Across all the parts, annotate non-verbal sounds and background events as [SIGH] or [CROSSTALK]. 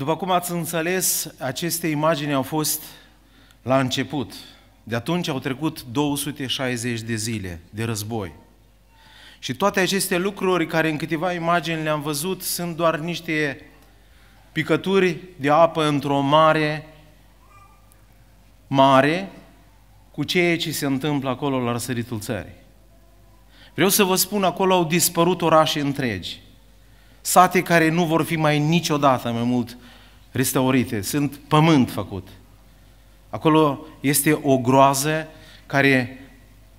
După cum ați înțeles, aceste imagini au fost la început. De atunci au trecut 260 de zile de război. Și toate aceste lucruri care în câteva imagini le-am văzut sunt doar niște picături de apă într-o mare, mare, cu ceea ce se întâmplă acolo la răsăritul țării. Vreau să vă spun, acolo au dispărut orașe întregi, sate care nu vor fi mai niciodată mai mult restaurite, sunt pământ făcut. Acolo este o groază care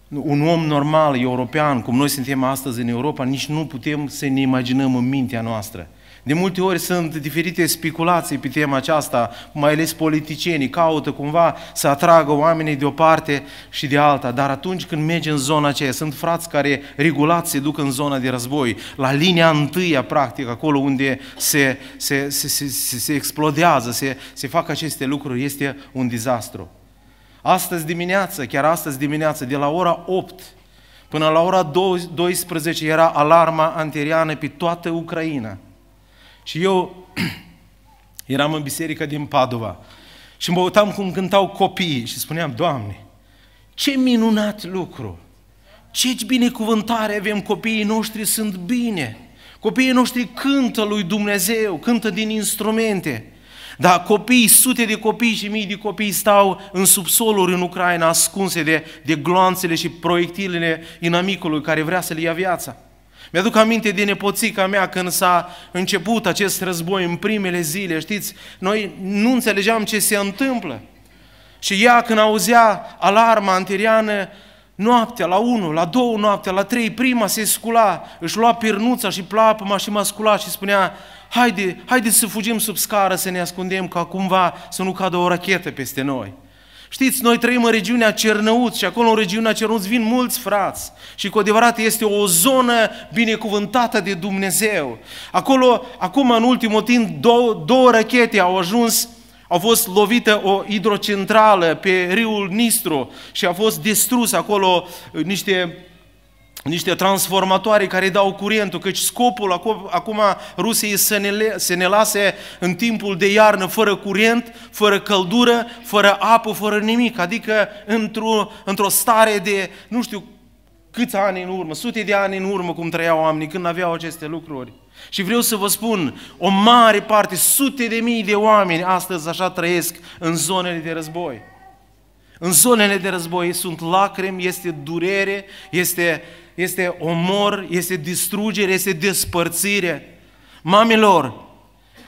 un om normal, european, cum noi suntem astăzi în Europa, nici nu putem să ne imaginăm în mintea noastră. De multe ori sunt diferite speculații pe tema aceasta, mai ales politicienii caută cumva să atragă oamenii de o parte și de alta, dar atunci când mergi în zona aceea, sunt frați care regulat se duc în zona de război, la linia întâia, practic, acolo unde se, se, se, se, se, se explodează, se, se fac aceste lucruri, este un dezastru. Astăzi dimineață, chiar astăzi dimineață, de la ora 8 până la ora 12 era alarma anteriană pe toată Ucraina – și eu [CLEARS THROAT] eram în biserică din Padova și mă uitam cum cântau copiii și spuneam, Doamne, ce minunat lucru! Ce binecuvântare avem, copiii noștri sunt bine! Copiii noștri cântă lui Dumnezeu, cântă din instrumente. Dar copii, sute de copii și mii de copii stau în subsoluri în Ucraina, ascunse de, de gloanțele și proiectilele inamicului care vrea să le ia viața. Mi-aduc aminte de nepoțica mea când s-a început acest război în primele zile, știți, noi nu înțelegeam ce se întâmplă. Și ea când auzea alarma anteriană, noaptea, la 1, la 2 noaptea, la 3, prima se scula, își lua pirnuța și plapuma și mă scula și spunea, haide, haide să fugim sub scară, să ne ascundem, ca cumva să nu cadă o rachetă peste noi. Știți, noi trăim în regiunea Cernăuți și acolo în regiunea Cernăuți vin mulți frați și cu adevărat este o zonă binecuvântată de Dumnezeu. Acolo, acum în ultimul timp, două, două rachete au ajuns au fost lovită o hidrocentrală pe râul Nistru și a fost distrus acolo niște niște transformatoare care dau curentul, căci scopul acum Rusiei să ne, le, să ne lase în timpul de iarnă fără curent, fără căldură, fără apă, fără nimic, adică într-o, într stare de, nu știu, câți ani în urmă, sute de ani în urmă cum trăiau oamenii când aveau aceste lucruri. Și vreau să vă spun, o mare parte, sute de mii de oameni astăzi așa trăiesc în zonele de război. În zonele de război sunt lacrimi, este durere, este, este omor, este distrugere, este despărțire. Mamilor,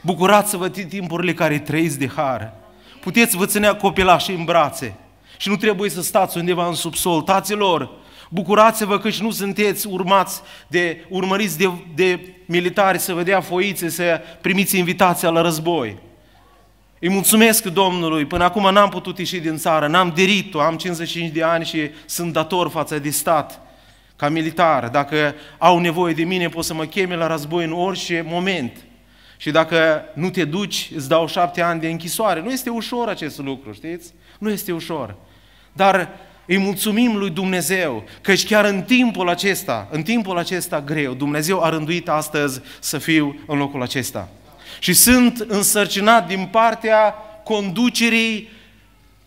bucurați-vă din timpurile care trăiți de har. Puteți vă ținea copilașii în brațe și nu trebuie să stați undeva în subsol. Taților, bucurați-vă că și nu sunteți urmați de, urmăriți de, de militari să vă dea foițe, să primiți invitația la război. Îi mulțumesc Domnului, până acum n-am putut ieși din țară, n-am derit-o, am 55 de ani și sunt dator față de stat, ca militar. Dacă au nevoie de mine, pot să mă cheme la război în orice moment. Și dacă nu te duci, îți dau șapte ani de închisoare. Nu este ușor acest lucru, știți? Nu este ușor. Dar îi mulțumim lui Dumnezeu, căci chiar în timpul acesta, în timpul acesta greu, Dumnezeu a rânduit astăzi să fiu în locul acesta și sunt însărcinat din partea conducerii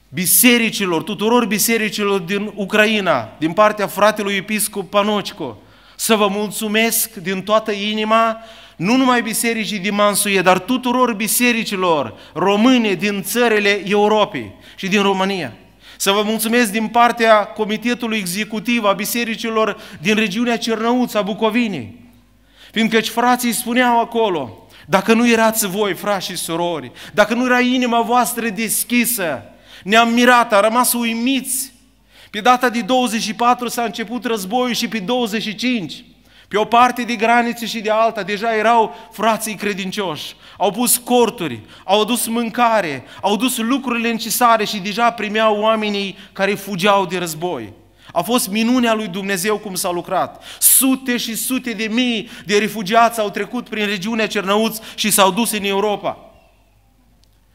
bisericilor, tuturor bisericilor din Ucraina, din partea fratelui episcop Panocico, să vă mulțumesc din toată inima, nu numai bisericii din Mansuie, dar tuturor bisericilor române din țările Europei și din România. Să vă mulțumesc din partea Comitetului Executiv a Bisericilor din regiunea Cernăuța, Bucovinei. Fiindcă frații spuneau acolo, dacă nu erați voi, frați și surori, dacă nu era inima voastră deschisă, ne-am mirat, a rămas uimiți. Pe data de 24 s-a început războiul și pe 25. Pe o parte de granițe și de alta deja erau frații credincioși. Au pus corturi, au adus mâncare, au dus lucrurile necesare și deja primeau oamenii care fugeau de război. A fost minunea lui Dumnezeu cum s-a lucrat. Sute și sute de mii de refugiați au trecut prin regiunea Cernăuți și s-au dus în Europa.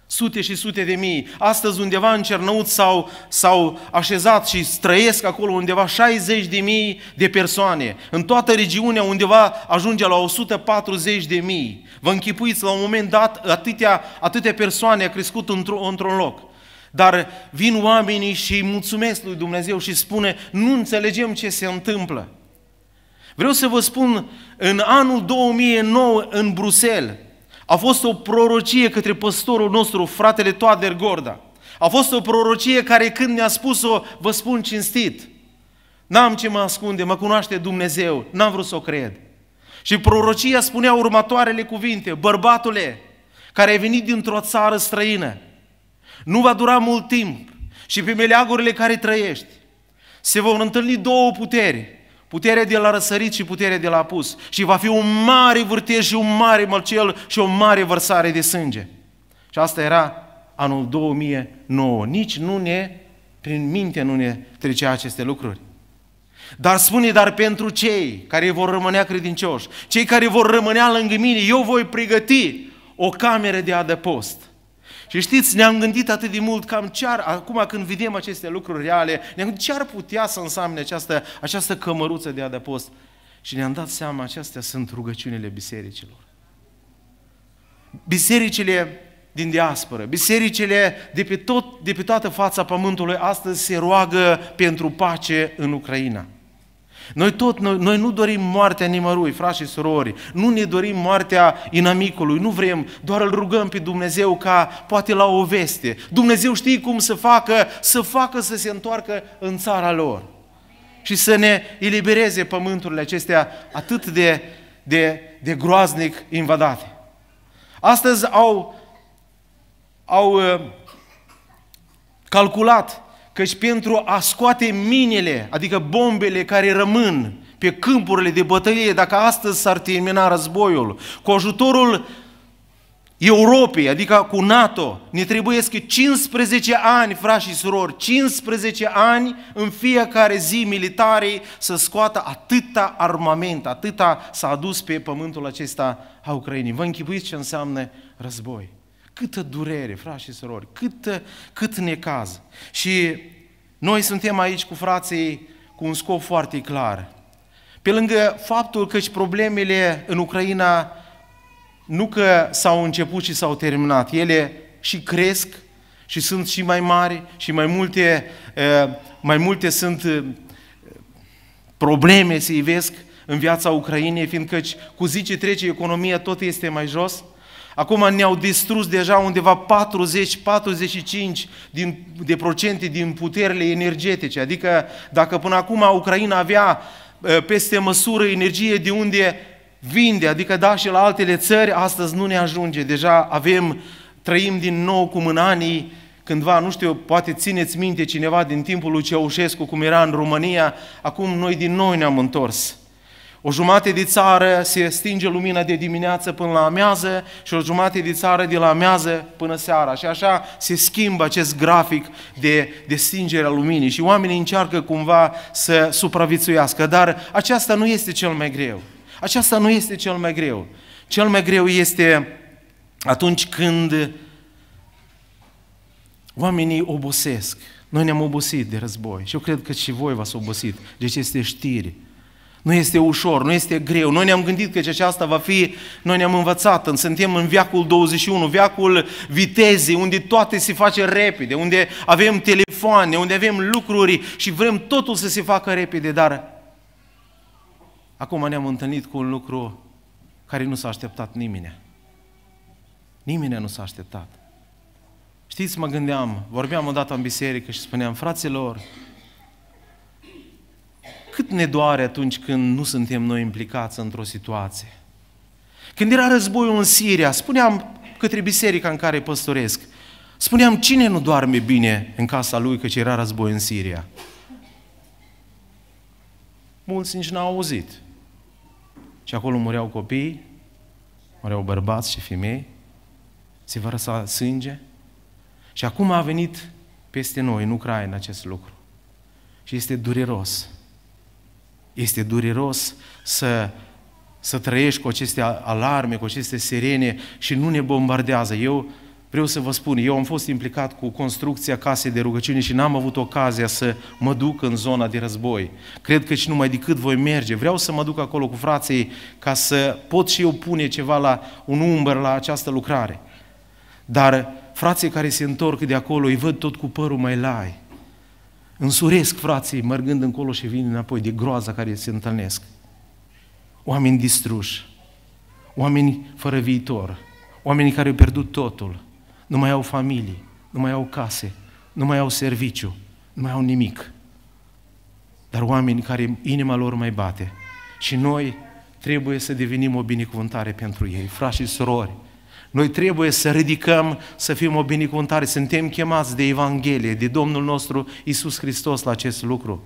Sute și sute de mii. Astăzi undeva în Cernăut s-au, s-au așezat și străiesc acolo undeva 60 de mii de persoane. În toată regiunea undeva ajunge la 140 de mii. Vă închipuiți la un moment dat atâtea, atâtea persoane a crescut într-un într loc. Dar vin oamenii și mulțumesc lui Dumnezeu și spune, nu înțelegem ce se întâmplă. Vreau să vă spun, în anul 2009 în Bruxelles a fost o prorocie către păstorul nostru, fratele Toader Gorda. A fost o prorocie care când ne a spus-o, vă spun cinstit, n-am ce mă ascunde, mă cunoaște Dumnezeu, n-am vrut să o cred. Și prorocia spunea următoarele cuvinte, bărbatule, care ai venit dintr-o țară străină, nu va dura mult timp și pe meleagurile care trăiești se vor întâlni două puteri, puterea de la răsărit și puterea de la apus. Și va fi un mare vârtej și un mare mălcel și o mare vărsare de sânge. Și asta era anul 2009. Nici nu ne, prin minte nu ne trecea aceste lucruri. Dar spune, dar pentru cei care vor rămânea credincioși, cei care vor rămânea lângă mine, eu voi pregăti o cameră de adăpost. Și știți, ne-am gândit atât de mult cam ce ar, acum când vedem aceste lucruri reale, ne-am gândit ce ar putea să însemne această, această cămăruță de adăpost. Și ne-am dat seama, acestea sunt rugăciunile bisericilor. Bisericile din diasporă, bisericile de pe, tot, de pe toată fața pământului astăzi se roagă pentru pace în Ucraina. Noi tot, noi, noi nu dorim moartea nimărui, frați și surori, nu ne dorim moartea inamicului, nu vrem, doar îl rugăm pe Dumnezeu ca poate la o veste. Dumnezeu știe cum să facă, să facă să se întoarcă în țara lor și să ne elibereze pământurile acestea atât de, de, de groaznic invadate. Astăzi au, au uh, calculat căci pentru a scoate minele, adică bombele care rămân pe câmpurile de bătălie, dacă astăzi s-ar termina războiul, cu ajutorul Europei, adică cu NATO, ne trebuie că 15 ani, frați și surori, 15 ani în fiecare zi militarii să scoată atâta armament, atâta s-a adus pe pământul acesta a Ucrainei. Vă închipuiți ce înseamnă război. Câtă durere, frați și sorori, cât, cât necaz. Și noi suntem aici cu frații cu un scop foarte clar. Pe lângă faptul că și problemele în Ucraina nu că s-au început și s-au terminat, ele și cresc și sunt și mai mari și mai multe, mai multe sunt probleme se ivesc în viața Ucrainei, fiindcă cu zi ce trece economia tot este mai jos, Acum ne-au distrus deja undeva 40-45% din, de procente din puterile energetice. Adică dacă până acum Ucraina avea ă, peste măsură energie de unde vinde, adică da și la altele țări, astăzi nu ne ajunge. Deja avem, trăim din nou cum în anii cândva, nu știu, poate țineți minte cineva din timpul lui Ceaușescu, cum era în România, acum noi din nou ne-am întors. O jumate de țară se stinge lumina de dimineață până la amiază și o jumate de țară de la amiază până seara. Și așa se schimbă acest grafic de, de stingere a luminii și oamenii încearcă cumva să supraviețuiască. Dar aceasta nu este cel mai greu. Aceasta nu este cel mai greu. Cel mai greu este atunci când oamenii obosesc. Noi ne-am obosit de război și eu cred că și voi v-ați obosit. Deci este știri nu este ușor, nu este greu. Noi ne-am gândit că ceea asta va fi, noi ne-am învățat, suntem în viacul 21, viacul vitezei, unde toate se face repede, unde avem telefoane, unde avem lucruri și vrem totul să se facă repede, dar acum ne-am întâlnit cu un lucru care nu s-a așteptat nimeni. Nimeni nu s-a așteptat. Știți, mă gândeam, vorbeam odată în biserică și spuneam, fraților, ne doare atunci când nu suntem noi implicați într-o situație. Când era războiul în Siria, spuneam către biserica în care păstoresc, spuneam cine nu doarme bine în casa lui că era război în Siria. Mulți nici n-au auzit. Și acolo mureau copii, mureau bărbați și femei, se vărsa sânge. Și acum a venit peste noi, în Ucraina, acest lucru. Și este dureros. Este dureros să, să trăiești cu aceste alarme, cu aceste sirene și nu ne bombardează. Eu vreau să vă spun, eu am fost implicat cu construcția casei de rugăciune și n-am avut ocazia să mă duc în zona de război. Cred că și numai decât voi merge. Vreau să mă duc acolo cu frații ca să pot și eu pune ceva la un umbăr la această lucrare. Dar frații care se întorc de acolo îi văd tot cu părul mai lai. Însuresc frații mergând încolo și vin înapoi de groaza care se întâlnesc. Oameni distruși, oameni fără viitor, oameni care au pierdut totul, nu mai au familii, nu mai au case, nu mai au serviciu, nu mai au nimic. Dar oameni care inima lor mai bate. Și noi trebuie să devenim o binecuvântare pentru ei, frați și surori, noi trebuie să ridicăm, să fim o binecuvântare. Suntem chemați de Evanghelie, de Domnul nostru Isus Hristos la acest lucru.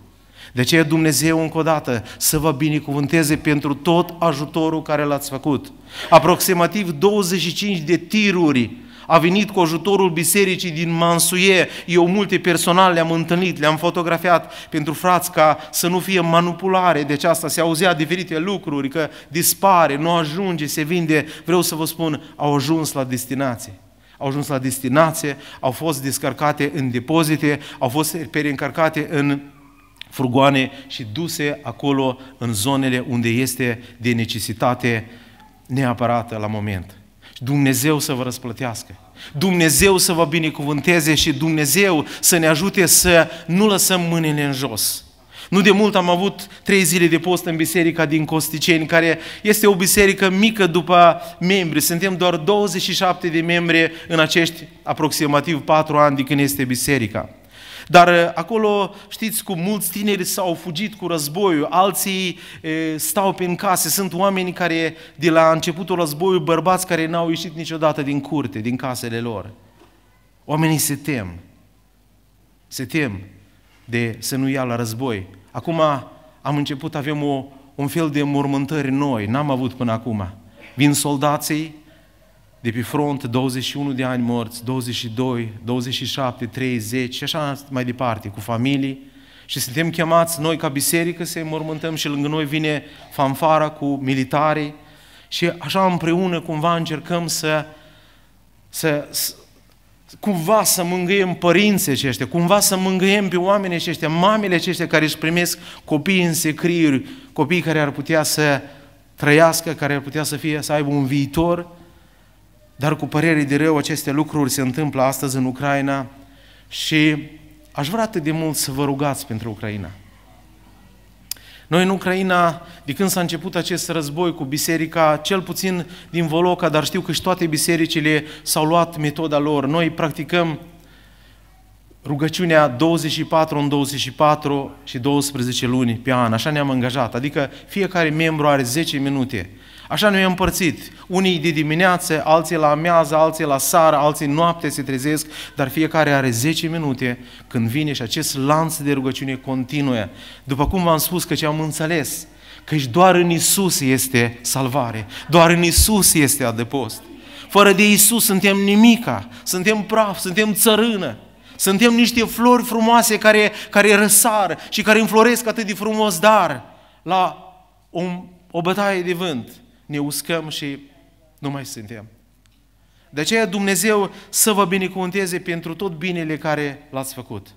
De ce Dumnezeu încă o dată să vă binecuvânteze pentru tot ajutorul care l-ați făcut. Aproximativ 25 de tiruri a venit cu ajutorul bisericii din Mansuie. Eu multe personal le-am întâlnit, le-am fotografiat pentru frați ca să nu fie manipulare. Deci asta se auzea diferite lucruri, că dispare, nu ajunge, se vinde. Vreau să vă spun, au ajuns la destinație. Au ajuns la destinație, au fost descărcate în depozite, au fost reîncarcate în furgoane și duse acolo în zonele unde este de necesitate neapărată la moment. Dumnezeu să vă răsplătească. Dumnezeu să vă binecuvânteze și Dumnezeu să ne ajute să nu lăsăm mâinile în jos. Nu de mult am avut trei zile de post în biserica din Costiceni, care este o biserică mică după membri. Suntem doar 27 de membri în acești aproximativ 4 ani de când este biserica. Dar eh, acolo, știți cum mulți tineri s-au fugit cu războiul, alții e, eh, stau prin case, sunt oameni care de la începutul războiului, bărbați care n-au ieșit niciodată din curte, din casele lor. Oamenii se tem, se tem de să nu ia la război. Acum am început, avem o, un fel de mormântări noi, n-am avut până acum. Vin soldații, de pe front 21 de ani morți, 22, 27, 30 și așa mai departe, cu familii. Și suntem chemați noi ca biserică să mormântăm și lângă noi vine fanfara cu militari și așa împreună cumva încercăm să, să, să cumva să mângâiem părinții aceștia, cumva să mângâiem pe oamenii aceștia, mamele aceștia care își primesc copii în secriuri, copii care ar putea să trăiască, care ar putea să, fie, să aibă un viitor, dar cu părere de rău, aceste lucruri se întâmplă astăzi în Ucraina și aș vrea atât de mult să vă rugați pentru Ucraina. Noi în Ucraina, de când s-a început acest război cu biserica, cel puțin din Voloca, dar știu că și toate bisericile s-au luat metoda lor. Noi practicăm rugăciunea 24 în 24 și 12 luni pe an, așa ne-am angajat. Adică fiecare membru are 10 minute Așa ne-am împărțit. Unii de dimineață, alții la amiază, alții la sară, alții noapte se trezesc, dar fiecare are 10 minute când vine și acest lanț de rugăciune continuă. După cum v-am spus că ce am înțeles, și doar în Isus este salvare, doar în Isus este adăpost. Fără de Isus suntem nimica, suntem praf, suntem țărână. Suntem niște flori frumoase care, care răsar și care înfloresc atât de frumos, dar la o, o bătaie de vânt, ne uscăm și nu mai suntem. De aceea Dumnezeu să vă binecuvânteze pentru tot binele care l-ați făcut.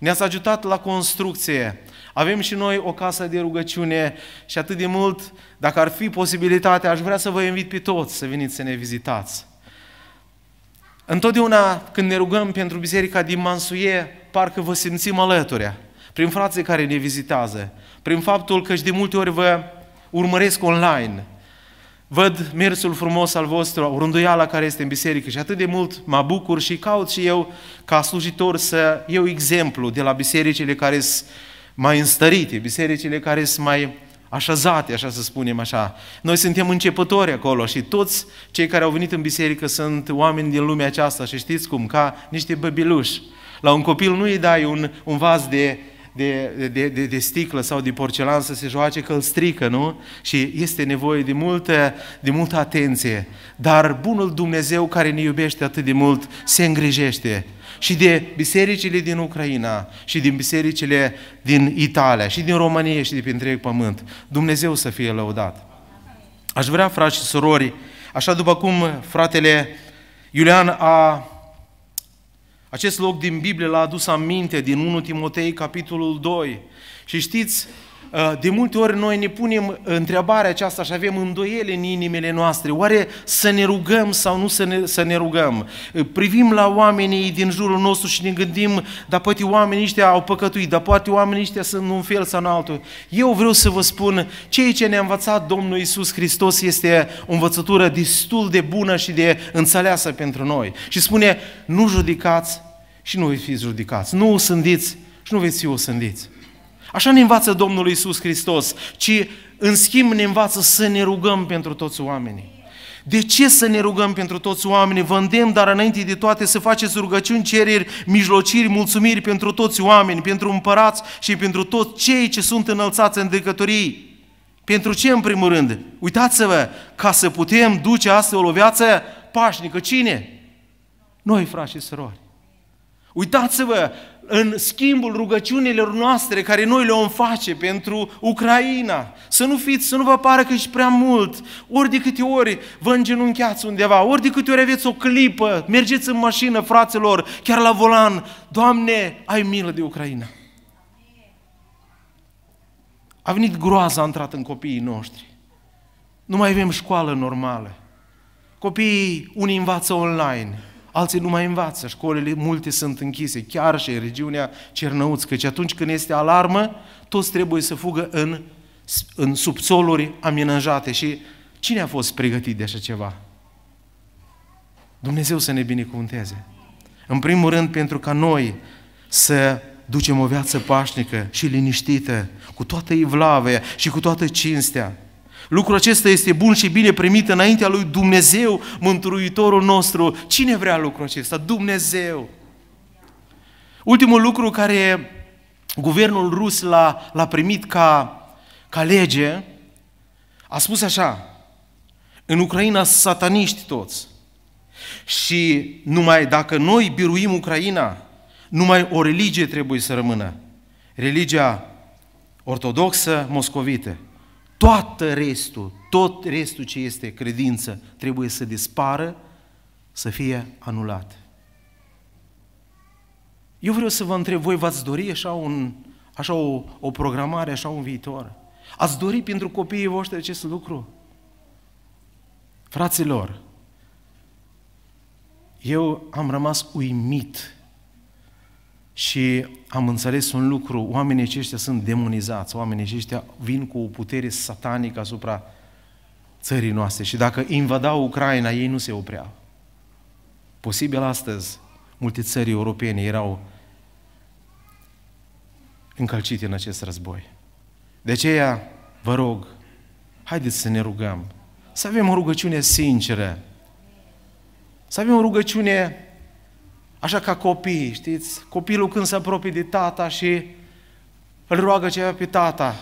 Ne-ați ajutat la construcție. Avem și noi o casă de rugăciune și atât de mult, dacă ar fi posibilitatea, aș vrea să vă invit pe toți să veniți să ne vizitați. Întotdeauna când ne rugăm pentru biserica din Mansuie, parcă vă simțim alături, prin frații care ne vizitează, prin faptul că și de multe ori vă urmăresc online, văd mersul frumos al vostru, rânduiala care este în biserică și atât de mult mă bucur și caut și eu ca slujitor să iau exemplu de la bisericile care sunt mai înstărite, bisericile care sunt mai așezate, așa să spunem așa. Noi suntem începători acolo și toți cei care au venit în biserică sunt oameni din lumea aceasta și știți cum, ca niște băbiluși. La un copil nu îi dai un, un vas de de, de, de, de sticlă sau de porcelan să se joace, că îl strică, nu? Și este nevoie de multă, de multă atenție. Dar bunul Dumnezeu care ne iubește atât de mult se îngrijește și de bisericile din Ucraina și din bisericile din Italia și din România și de pe întreg pământ. Dumnezeu să fie lăudat. Aș vrea, frați și surori, așa după cum fratele Iulian a acest loc din Biblie l-a adus aminte din 1 Timotei, capitolul 2. Și știți, Uh, de multe ori noi ne punem întrebarea aceasta și avem îndoiele în inimile noastre. Oare să ne rugăm sau nu să ne, să ne rugăm? Uh, privim la oamenii din jurul nostru și ne gândim, dar poate oamenii ăștia au păcătuit, dar poate oamenii ăștia sunt un fel sau în altul. Eu vreau să vă spun, ceea ce ne-a învățat Domnul Isus Hristos este o învățătură destul de bună și de înțeleasă pentru noi. Și spune, nu judecați și nu veți fi judecați, nu osândiți și nu veți fi osândiți. Așa ne învață Domnul Iisus Hristos, ci în schimb ne învață să ne rugăm pentru toți oamenii. De ce să ne rugăm pentru toți oamenii? Vă îndemn, dar înainte de toate să faceți rugăciuni, cereri, mijlociri, mulțumiri pentru toți oameni, pentru împărați și pentru toți cei ce sunt înălțați în decătorii. Pentru ce, în primul rând? Uitați-vă, ca să putem duce astfel o viață pașnică. Cine? Noi, frați și sorori. Uitați-vă, în schimbul rugăciunilor noastre care noi le o face pentru Ucraina. Să nu fiți, să nu vă pară că ești prea mult. Ori de câte ori vă îngenunchiați undeva, ori de câte ori aveți o clipă, mergeți în mașină, fraților, chiar la volan. Doamne, ai milă de Ucraina. A venit groaza, a intrat în copiii noștri. Nu mai avem școală normală. Copiii, unii învață online, alții nu mai învață, școlile multe sunt închise, chiar și în regiunea Cernăuți, căci atunci când este alarmă, toți trebuie să fugă în, în subsoluri amenajate. Și cine a fost pregătit de așa ceva? Dumnezeu să ne binecuvânteze. În primul rând, pentru ca noi să ducem o viață pașnică și liniștită, cu toată evlavea și cu toată cinstea, Lucrul acesta este bun și bine primit înaintea lui Dumnezeu, Mântuitorul nostru. Cine vrea lucrul acesta? Dumnezeu. Ultimul lucru care guvernul rus l-a, l-a primit ca, ca lege, a spus așa, în Ucraina sataniști toți. Și numai dacă noi biruim Ucraina, numai o religie trebuie să rămână. Religia ortodoxă moscovită toată restul, tot restul ce este credință, trebuie să dispară, să fie anulat. Eu vreau să vă întreb, voi v-ați dori așa, un, așa o, o programare, așa un viitor? Ați dori pentru copiii voștri acest lucru? Fraților, eu am rămas uimit și am înțeles un lucru, oamenii aceștia sunt demonizați, oamenii aceștia vin cu o putere satanică asupra țării noastre și dacă invadau Ucraina, ei nu se opreau. Posibil astăzi, multe țări europene erau încălcite în acest război. De aceea, vă rog, haideți să ne rugăm, să avem o rugăciune sinceră, să avem o rugăciune Așa ca copii, știți? Copilul când se apropie de tata și îl roagă ceva pe tata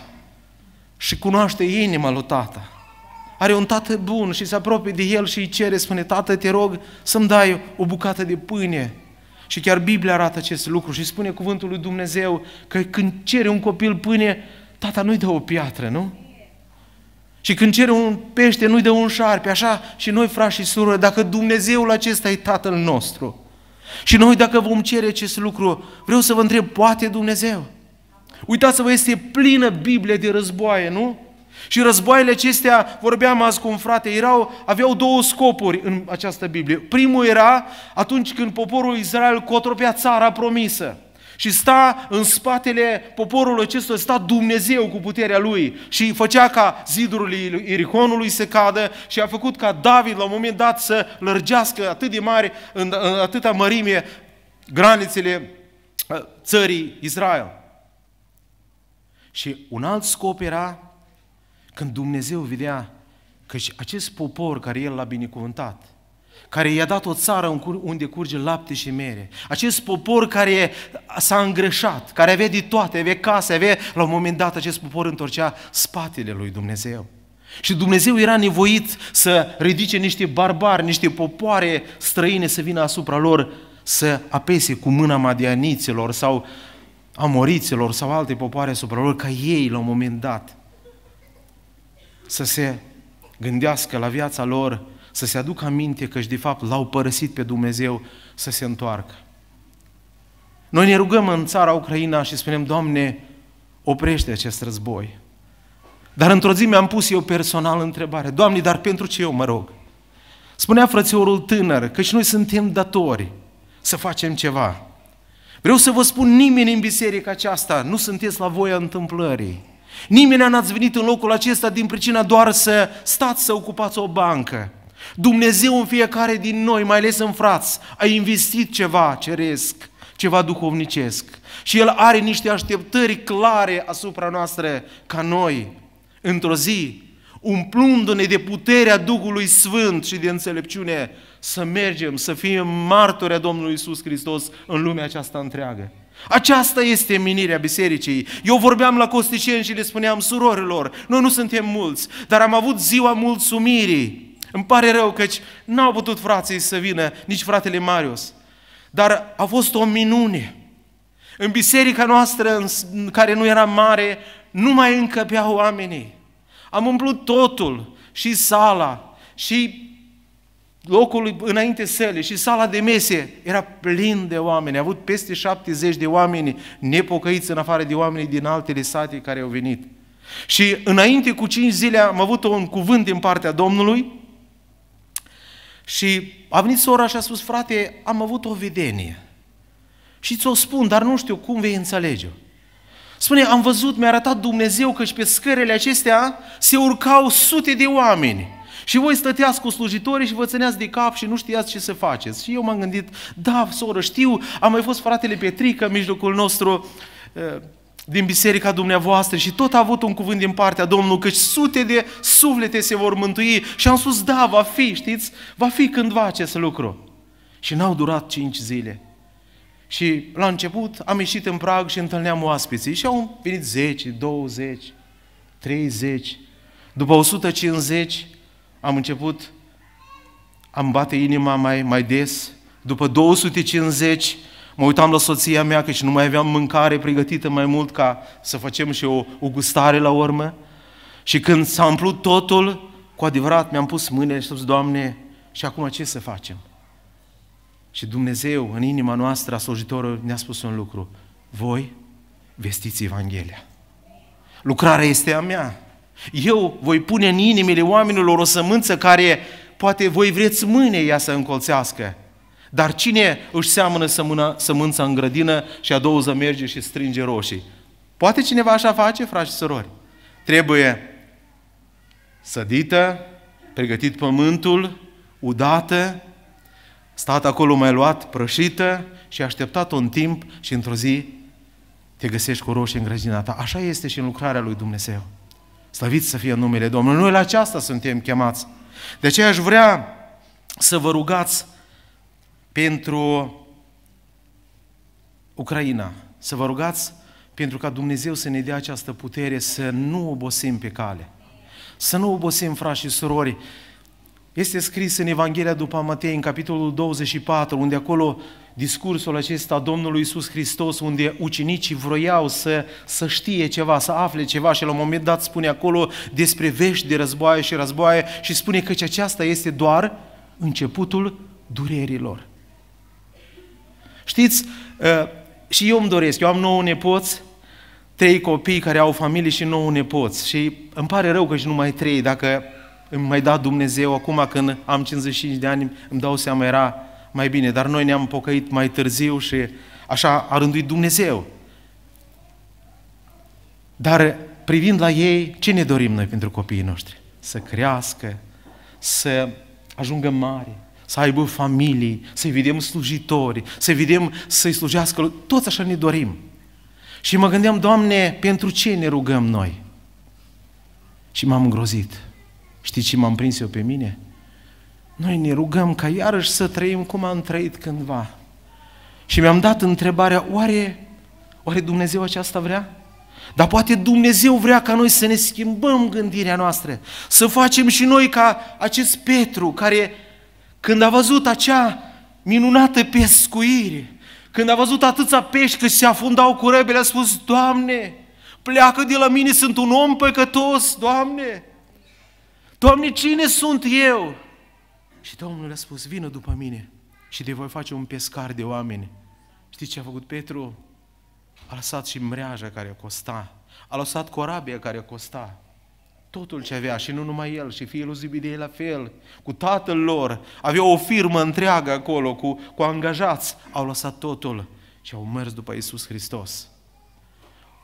și cunoaște inima lui tata. Are un tată bun și se apropie de el și îi cere, spune, tată, te rog să-mi dai o bucată de pâine. Și chiar Biblia arată acest lucru și spune cuvântul lui Dumnezeu că când cere un copil pâine, tata nu-i dă o piatră, nu? Și când cere un pește, nu-i dă un șarpe, așa și noi, frați și surori, dacă Dumnezeul acesta e Tatăl nostru, și noi dacă vom cere acest lucru, vreau să vă întreb, poate Dumnezeu? Uitați-vă, este plină Biblie de războaie, nu? Și războaiele acestea, vorbeam azi cu un frate, erau, aveau două scopuri în această Biblie. Primul era atunci când poporul Israel cotropea țara promisă. Și sta în spatele poporului acesta, sta Dumnezeu cu puterea lui și făcea ca zidul, Iriconului să cadă și a făcut ca David la un moment dat să lărgească atât de mare, în, în atâta mărime, granițele ă, țării Israel. Și un alt scop era când Dumnezeu vedea că și acest popor care El l-a binecuvântat – care i-a dat o țară unde curge lapte și mere. Acest popor care s-a îngreșat, care avea de toate, avea case, avea, la un moment dat acest popor întorcea spatele lui Dumnezeu. Și Dumnezeu era nevoit să ridice niște barbari, niște popoare străine să vină asupra lor, să apese cu mâna madianiților sau amoriților sau alte popoare asupra lor, ca ei la un moment dat să se gândească la viața lor să se aducă aminte că și de fapt l-au părăsit pe Dumnezeu să se întoarcă. Noi ne rugăm în țara Ucraina și spunem, Doamne, oprește acest război. Dar într-o zi mi-am pus eu personal întrebare, Doamne, dar pentru ce eu mă rog? Spunea frățiorul tânăr că și noi suntem datori să facem ceva. Vreau să vă spun, nimeni în biserica aceasta nu sunteți la voia întâmplării. Nimeni n-ați venit în locul acesta din pricina doar să stați să ocupați o bancă. Dumnezeu în fiecare din noi, mai ales în frați, a investit ceva ceresc, ceva duhovnicesc. Și El are niște așteptări clare asupra noastră ca noi, într-o zi, umplându-ne de puterea Duhului Sfânt și de înțelepciune, să mergem, să fim martori a Domnului Isus Hristos în lumea aceasta întreagă. Aceasta este minirea bisericii. Eu vorbeam la Costiceni și le spuneam surorilor, noi nu suntem mulți, dar am avut ziua mulțumirii. Îmi pare rău căci n-au putut frații să vină, nici fratele Marius. Dar a fost o minune. În biserica noastră, în care nu era mare, nu mai încăpeau oamenii. Am umplut totul, și sala, și locul înainte sălii și sala de mese era plin de oameni. A avut peste 70 de oameni nepocăiți în afară de oamenii din altele sate care au venit. Și înainte cu 5 zile am avut un cuvânt din partea Domnului și a venit sora și a spus, frate, am avut o vedenie. Și ți-o spun, dar nu știu cum vei înțelege-o. Spune, am văzut, mi-a arătat Dumnezeu că și pe scările acestea se urcau sute de oameni. Și voi stăteați cu slujitorii și vă țineați de cap și nu știați ce să faceți. Și eu m-am gândit, da, soră, știu, am mai fost fratele Petrică în mijlocul nostru, ă, din biserica dumneavoastră și tot a avut un cuvânt din partea Domnului, căci sute de suflete se vor mântui și am spus, da, va fi, știți, va fi cândva acest lucru. Și n-au durat cinci zile. Și la început am ieșit în prag și întâlneam oaspeții și au venit 10, 20, 30. După 150 am început, am bate inima mai, mai des. După 250 Mă uitam la soția mea că și nu mai aveam mâncare pregătită mai mult ca să facem și o, o gustare la urmă. Și când s-a umplut totul, cu adevărat mi-am pus mâinile și spus, Doamne, și acum ce să facem? Și Dumnezeu, în inima noastră, a slujitorului, ne-a spus un lucru. Voi vestiți Evanghelia. Lucrarea este a mea. Eu voi pune în inimile oamenilor o sămânță care poate voi vreți mâine ea să încolțească. Dar cine își seamănă sămână, sămânța în grădină și a douăză merge și strânge roșii? Poate cineva așa face, frați și sorori. Trebuie sădită, pregătit pământul, udată, stat acolo mai luat, prășită și așteptat un timp și într-o zi te găsești cu roșii în grădina ta. Așa este și în lucrarea lui Dumnezeu. Slăvit să fie numele Domnului. Noi la aceasta suntem chemați. De aceea aș vrea să vă rugați pentru Ucraina. Să vă rugați pentru ca Dumnezeu să ne dea această putere să nu obosim pe cale. Să nu obosim, frați și surori. Este scris în Evanghelia după Matei, în capitolul 24, unde acolo discursul acesta Domnului Iisus Hristos, unde ucenicii vroiau să, să știe ceva, să afle ceva și la un moment dat spune acolo despre vești de războaie și războaie și spune că aceasta este doar începutul durerilor. Știți, ă, și eu îmi doresc, eu am nouă nepoți, trei copii care au familie și nouă nepoți. Și îmi pare rău că și numai trei, dacă îmi mai da Dumnezeu, acum când am 55 de ani, îmi dau seama, era mai bine. Dar noi ne-am pocăit mai târziu și așa a rânduit Dumnezeu. Dar privind la ei, ce ne dorim noi pentru copiii noștri? Să crească, să ajungă mari, să aibă familii, să-i vedem slujitori, să-i vedem să-i slujească, toți așa ne dorim. Și mă gândeam, Doamne, pentru ce ne rugăm noi? Și m-am îngrozit. Știi ce m-am prins eu pe mine? Noi ne rugăm ca iarăși să trăim cum am trăit cândva. Și mi-am dat întrebarea, oare, oare Dumnezeu aceasta vrea? Dar poate Dumnezeu vrea ca noi să ne schimbăm gândirea noastră, să facem și noi ca acest Petru care când a văzut acea minunată pescuire, când a văzut atâția pești că se afundau cu rebele, a spus, Doamne, pleacă de la mine, sunt un om păcătos, Doamne! Doamne, cine sunt eu? Și Domnul a spus, vină după mine și te voi face un pescar de oameni. Știți ce a făcut Petru? A lăsat și mreaja care costa, a lăsat corabia care costa, totul ce avea și nu numai el, și fiul lui Zibidei la fel, cu tatăl lor, avea o firmă întreagă acolo, cu, cu angajați, au lăsat totul și au mers după Isus Hristos.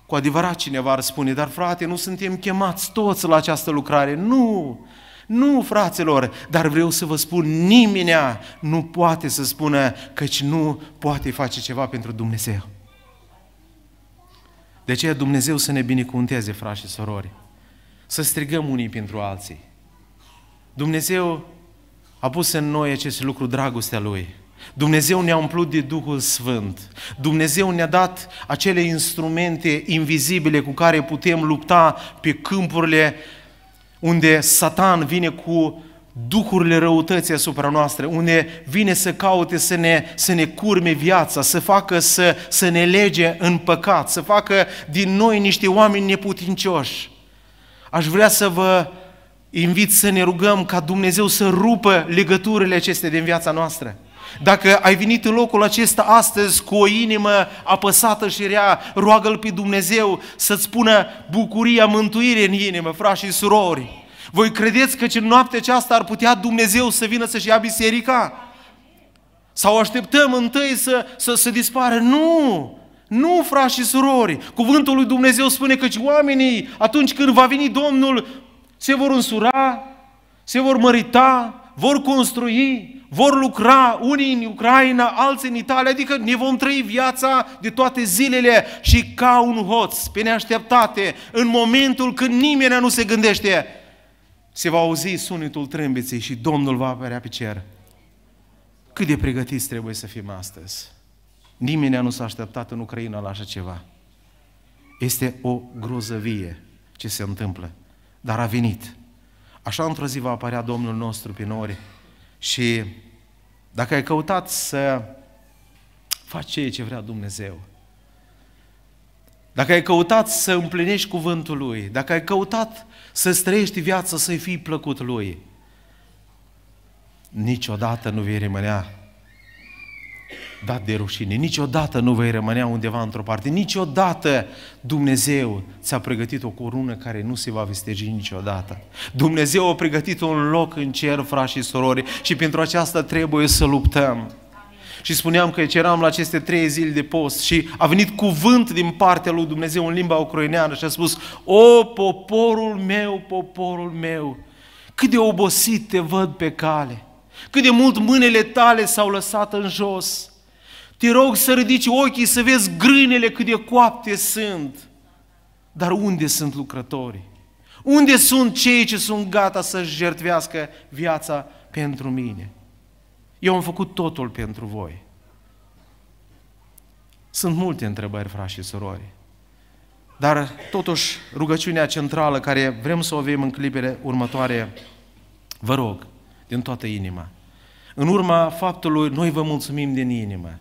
Cu adevărat cineva ar spune, dar frate, nu suntem chemați toți la această lucrare. Nu! Nu, fraților, dar vreau să vă spun, nimeni nu poate să spună căci nu poate face ceva pentru Dumnezeu. De aceea Dumnezeu să ne binecuvânteze, frați și sorori să strigăm unii pentru alții. Dumnezeu a pus în noi acest lucru, dragostea Lui. Dumnezeu ne-a umplut de Duhul Sfânt. Dumnezeu ne-a dat acele instrumente invizibile cu care putem lupta pe câmpurile unde Satan vine cu duhurile răutății asupra noastră, unde vine să caute să ne, să ne curme viața, să facă să, să ne lege în păcat, să facă din noi niște oameni neputincioși. Aș vrea să vă invit să ne rugăm ca Dumnezeu să rupă legăturile acestea din viața noastră. Dacă ai venit în locul acesta astăzi cu o inimă apăsată și rea, roagă-L pe Dumnezeu să-ți spună bucuria mântuirii în inimă, frași și surori. Voi credeți că în noaptea aceasta ar putea Dumnezeu să vină să-și ia biserica? Sau așteptăm întâi să, să, să dispară? Nu! Nu, frați și surori, cuvântul lui Dumnezeu spune că oamenii, atunci când va veni Domnul, se vor însura, se vor mărita, vor construi, vor lucra, unii în Ucraina, alții în Italia, adică ne vom trăi viața de toate zilele și ca un hoț, pe neașteptate, în momentul când nimeni nu se gândește, se va auzi sunetul trâmbiței și Domnul va apărea pe cer. Cât de pregătiți trebuie să fim astăzi? Nimeni nu s-a așteptat în Ucraina la așa ceva. Este o grozăvie ce se întâmplă. Dar a venit. Așa într-o zi va apărea Domnul nostru pe nori și dacă ai căutat să faci ceea ce vrea Dumnezeu, dacă ai căutat să împlinești cuvântul Lui, dacă ai căutat să străiești viața, să-i fii plăcut Lui, niciodată nu vei rămânea dat de rușine. Niciodată nu vei rămâne undeva într-o parte. Niciodată Dumnezeu ți-a pregătit o corună care nu se va vesteji niciodată. Dumnezeu a pregătit un loc în cer, frați și sorori, și pentru aceasta trebuie să luptăm. Și spuneam că ceram la aceste trei zile de post și a venit cuvânt din partea lui Dumnezeu în limba ucroineană și a spus O, poporul meu, poporul meu, cât de obosit te văd pe cale, cât de mult mâinile tale s-au lăsat în jos, te rog să ridici ochii să vezi grânele cât de coapte sunt. Dar unde sunt lucrătorii? Unde sunt cei ce sunt gata să-și jertvească viața pentru mine? Eu am făcut totul pentru voi. Sunt multe întrebări, frați și surori. Dar totuși rugăciunea centrală care vrem să o avem în clipele următoare, vă rog, din toată inima. În urma faptului, noi vă mulțumim din inimă.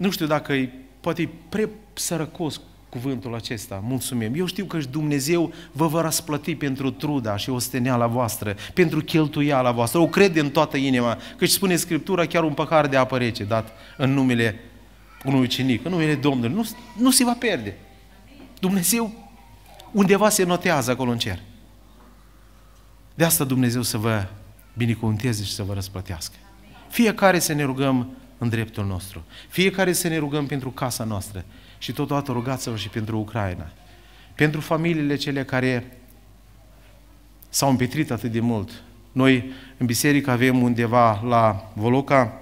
Nu știu dacă e, poate e pre-sărăcos cuvântul acesta, mulțumim. Eu știu că și Dumnezeu vă va răsplăti pentru truda și osteneala voastră, pentru cheltuiala voastră. O crede în toată inima, Că și spune Scriptura chiar un păcar de apă rece dat în numele unui ucenic, în numele Domnului. Nu, nu se va pierde. Dumnezeu undeva se notează acolo în cer. De asta Dumnezeu să vă binecuvânteze și să vă răsplătească. Fiecare să ne rugăm în dreptul nostru. Fiecare să ne rugăm pentru casa noastră și totodată rugați-vă și pentru Ucraina. Pentru familiile cele care s-au împetrit atât de mult. Noi în biserică avem undeva la Voloca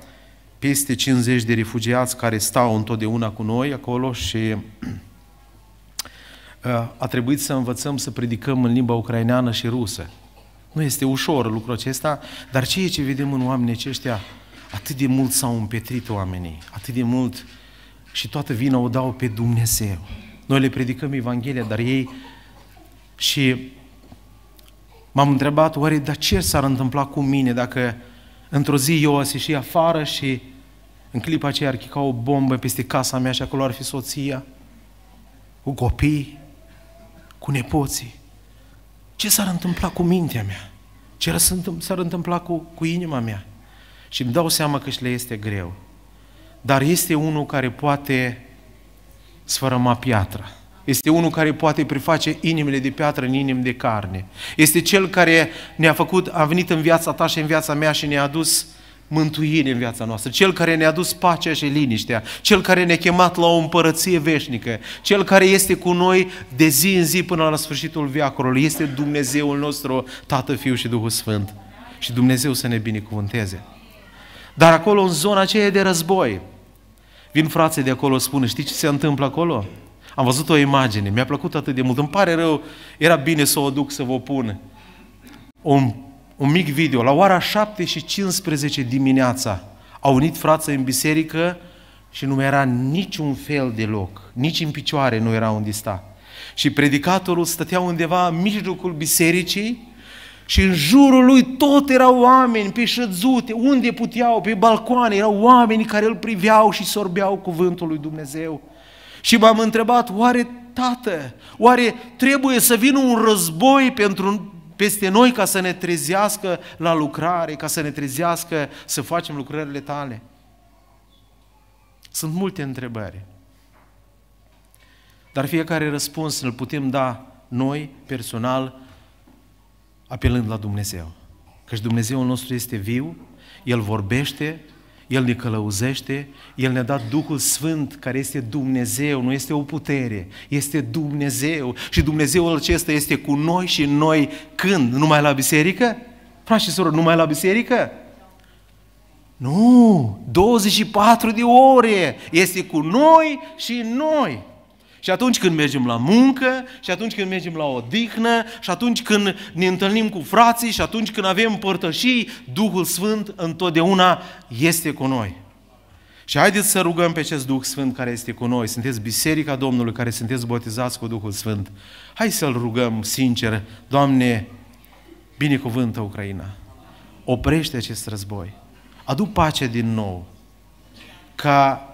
peste 50 de refugiați care stau întotdeauna cu noi acolo și [CLEARS THROAT] uh, a trebuit să învățăm să predicăm în limba ucraineană și rusă. Nu este ușor lucrul acesta, dar ceea ce vedem în oamenii aceștia Atât de mult s-au împetrit oamenii, atât de mult și toată vina o dau pe Dumnezeu. Noi le predicăm Evanghelia, dar ei și m-am întrebat, oare dar ce s-ar întâmpla cu mine dacă într-o zi eu aș ieși afară și în clipa aceea ar chica o bombă peste casa mea și acolo ar fi soția, cu copii, cu nepoții. Ce s-ar întâmpla cu mintea mea? Ce s-ar întâmpla cu, cu inima mea? Și îmi dau seama că și le este greu. Dar este unul care poate sfărăma piatra. Este unul care poate preface inimile de piatră în inimi de carne. Este cel care ne-a făcut, a venit în viața ta și în viața mea și ne-a adus mântuire în viața noastră, Cel care ne-a dus pacea și liniștea, Cel care ne-a chemat la o împărăție veșnică, Cel care este cu noi de zi în zi până la sfârșitul veacului, este Dumnezeul nostru, Tată, Fiul și Duhul Sfânt. Și Dumnezeu să ne binecuvânteze. Dar acolo, în zona aceea e de război, vin frații de acolo, spun, știi ce se întâmplă acolo? Am văzut o imagine, mi-a plăcut atât de mult, îmi pare rău, era bine să o duc să vă pun. Un, un mic video, la ora 7 și 15 dimineața, au unit frații în biserică și nu era niciun fel de loc, nici în picioare nu era unde sta. Și predicatorul stătea undeva în mijlocul bisericii și în jurul lui tot erau oameni pe șăzute, unde puteau, pe balcoane, erau oameni care îl priveau și sorbeau cuvântul lui Dumnezeu. Și m-am întrebat, oare tată, oare trebuie să vină un război pentru, peste noi ca să ne trezească la lucrare, ca să ne trezească să facem lucrările tale? Sunt multe întrebări. Dar fiecare răspuns îl putem da noi, personal, apelând la Dumnezeu. Căci Dumnezeul nostru este viu, El vorbește, El ne călăuzește, El ne-a dat Duhul Sfânt, care este Dumnezeu, nu este o putere, este Dumnezeu. Și Dumnezeul acesta este cu noi și noi când? Numai la biserică? Frați și soră, numai la biserică? Nu! 24 de ore este cu noi și noi. Și atunci când mergem la muncă, și atunci când mergem la odihnă, și atunci când ne întâlnim cu frații, și atunci când avem părtășii, Duhul Sfânt întotdeauna este cu noi. Și haideți să rugăm pe acest Duh Sfânt care este cu noi. Sunteți Biserica Domnului care sunteți botezați cu Duhul Sfânt. Hai să-L rugăm sincer, Doamne, binecuvântă Ucraina. Oprește acest război. Adu pace din nou. Ca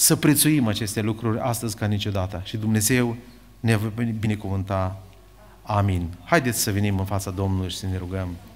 să prețuim aceste lucruri astăzi ca niciodată. Și Dumnezeu ne va binecuvânta. Amin. Haideți să venim în fața Domnului și să ne rugăm.